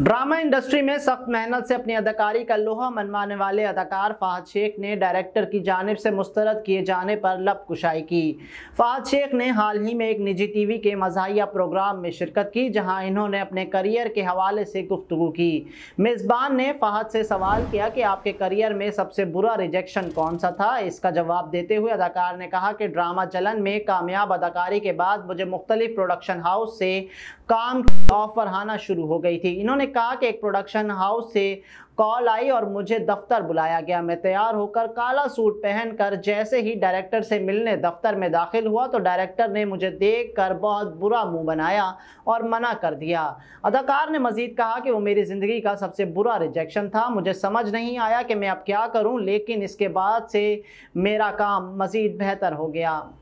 drama industry में सख्त मेहनत से अपनी अदाकारी का लोहा मनवाने वाले अदाकार फाहद शेख ने डायरेक्टर की जानब से मुस्तरद किए जाने पर लप कुशाई की फाहद शेख ने हाल ही में एक निजी टीवी के मजाहिया प्रोग्राम में शिरकत की जहां इन्होंने अपने करियर के हवाले से गुफ्तु की मेज़बान ने फाहद से सवाल किया कि आपके करियर में सबसे बुरा रिजेक्शन कौन सा था इसका जवाब देते हुए अदाकार ने कहा कि ड्रामा चलन में कामयाब अदाकारी के बाद मुझे मुख्तलिफ प्रोडक्शन हाउस से काम ऑफर आना शुरू हो गई थी इन्होंने कहा कि एक प्रोडक्शन हाउस से कॉल आई और मुझे दफ्तर बुलाया गया मैं तैयार होकर काला सूट पहनकर जैसे ही डायरेक्टर से मिलने दफ्तर में दाखिल हुआ तो डायरेक्टर ने मुझे देखकर बहुत बुरा मुंह बनाया और मना कर दिया अदाकार ने मजीद कहा कि वो मेरी ज़िंदगी का सबसे बुरा रिजेक्शन था मुझे समझ नहीं आया कि मैं अब क्या करूं लेकिन इसके बाद से मेरा काम मज़ीद बेहतर हो गया